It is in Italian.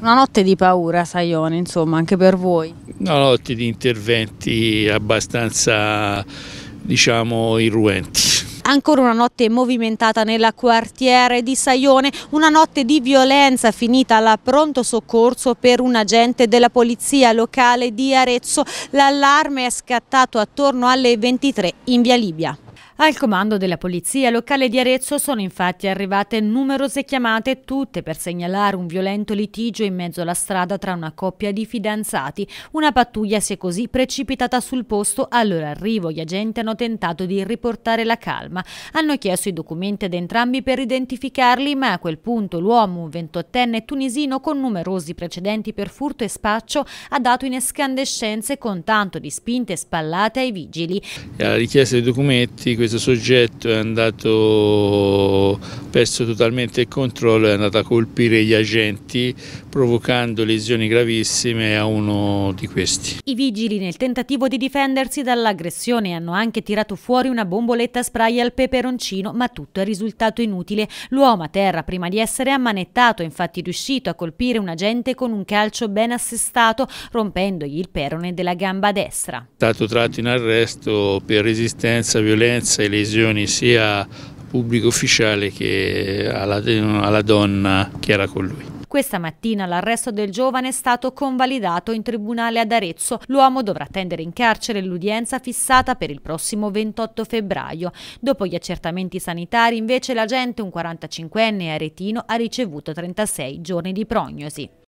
Una notte di paura, Saione, insomma, anche per voi. Una notte di interventi abbastanza, diciamo, irruenti. Ancora una notte movimentata nel quartiere di Saione, una notte di violenza finita al pronto soccorso per un agente della polizia locale di Arezzo. L'allarme è scattato attorno alle 23 in via Libia. Al comando della polizia locale di Arezzo sono infatti arrivate numerose chiamate, tutte per segnalare un violento litigio in mezzo alla strada tra una coppia di fidanzati. Una pattuglia si è così precipitata sul posto, al loro arrivo gli agenti hanno tentato di riportare la calma. Hanno chiesto i documenti ad entrambi per identificarli, ma a quel punto l'uomo, un ventottenne tunisino con numerosi precedenti per furto e spaccio, ha dato in escandescenze con tanto di spinte spallate ai vigili. Alla richiesta dei documenti questo soggetto è andato, perso totalmente il controllo, è andato a colpire gli agenti provocando lesioni gravissime a uno di questi. I vigili nel tentativo di difendersi dall'aggressione hanno anche tirato fuori una bomboletta spray al peperoncino, ma tutto è risultato inutile. L'uomo a terra prima di essere ammanettato è infatti riuscito a colpire un agente con un calcio ben assestato, rompendogli il perone della gamba destra. È stato tratto in arresto per resistenza, violenza diverse lesioni sia pubblico ufficiale che alla, alla donna che era con lui. Questa mattina l'arresto del giovane è stato convalidato in tribunale ad Arezzo. L'uomo dovrà attendere in carcere l'udienza fissata per il prossimo 28 febbraio. Dopo gli accertamenti sanitari, invece, l'agente, un 45enne aretino, ha ricevuto 36 giorni di prognosi.